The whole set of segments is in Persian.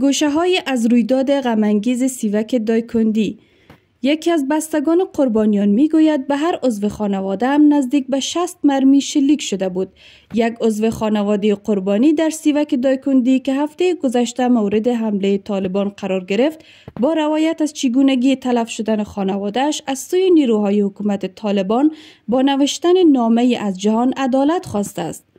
گوشه های از رویداد غمانگیز سیوک دایکندی یکی از بستگان قربانیان میگوید به هر عضو خانواده هم نزدیک به شست مرمی شلیک شده بود یک عضو خانواده قربانی در سیوک دایکندی که هفته گذشته مورد حمله طالبان قرار گرفت با روایت از چگونگی تلف شدن خانوادهش از سوی نیروهای حکومت طالبان با نوشتن نامه از جهان عدالت خواسته است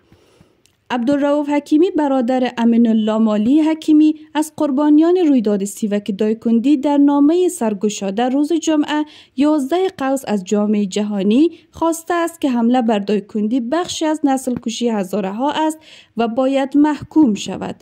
عبدالرؤوف حکیمی برادر امین الله مالی حکیمی از قربانیان رویداد سیوک دایکندی در نامه سرگشاده روز جمعه 11 قوس از جامعه جهانی خواسته است که حمله بر دایکندی بخشی از نسل کشی هزاره ها است و باید محکوم شود.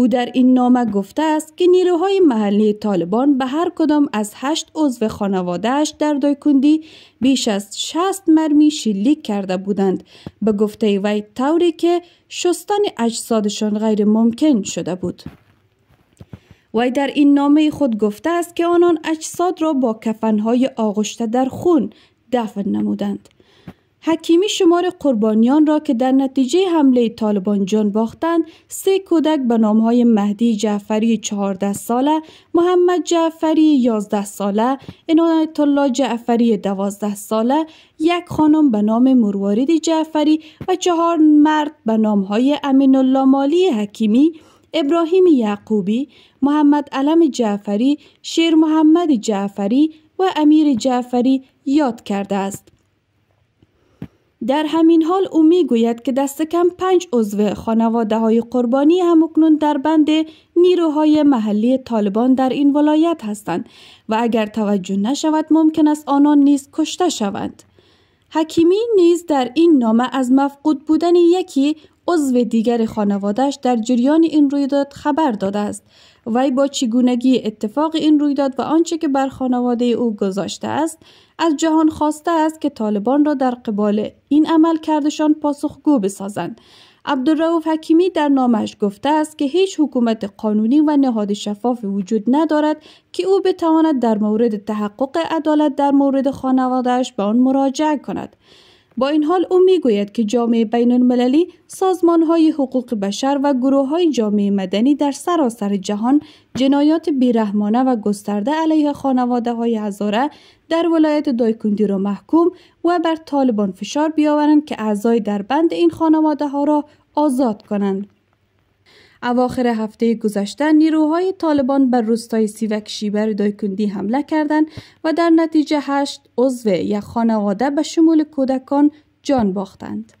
او در این نامه گفته است که نیروهای محلی طالبان به هر کدام از هشت عضو خانوادهش در دایکندی بیش از 60 مرمی شلیک کرده بودند به گفته وی طوری که شستن اجسادشان غیر ممکن شده بود. وی در این نامه خود گفته است که آنان اجساد را با کفنهای آغشته در خون دفن نمودند. حکیمی شمار قربانیان را که در نتیجه حمله طالبان جان باختند سه کودک به نامهای مهدی جعفری 14 ساله محمد جعفری 11 ساله عنایت الله جعفری 12 ساله یک خانم به نام مروارید جعفری و چهار مرد به نامهای امین الله مالی حکیمی ابراهیم یعقوبی، محمد علم جعفری، شیر محمد جعفری و امیر جعفری یاد کرده است. در همین حال او گوید که دست کم پنج عضو خانواده های قربانی همکنون در بند نیروهای محلی طالبان در این ولایت هستند و اگر توجه نشود ممکن است آنان نیز کشته شوند. حکیمی نیز در این نامه از مفقود بودن یکی عضو دیگر خانوادهش در جریان این رویداد خبر داده است وی با چگونگی اتفاق این رویداد و آنچه که بر خانواده او گذاشته است از جهان خواسته است که طالبان را در قبال این عمل کردشان پاسخگو بسازند عبدالرؤوف حکیمی در نامش گفته است که هیچ حکومت قانونی و نهاد شفاف وجود ندارد که او بتواند در مورد تحقق عدالت در مورد خانوادهش به آن مراجعه کند با این حال او گوید که جامعه بین المللی سازمان های حقوق بشر و گروه های جامعه مدنی در سراسر جهان جنایات بیرحمانه و گسترده علیه خانواده های هزاره در ولایت دایکندی را محکوم و بر طالبان فشار بیاورند که اعضای در بند این خانواده ها را آزاد کنند. اواخر هفته گذشته نیروهای طالبان بر روستای سیوک شیبر دایکندی حمله کردند و در نتیجه هشت عضو یک خانواده به شمول کودکان جان باختند.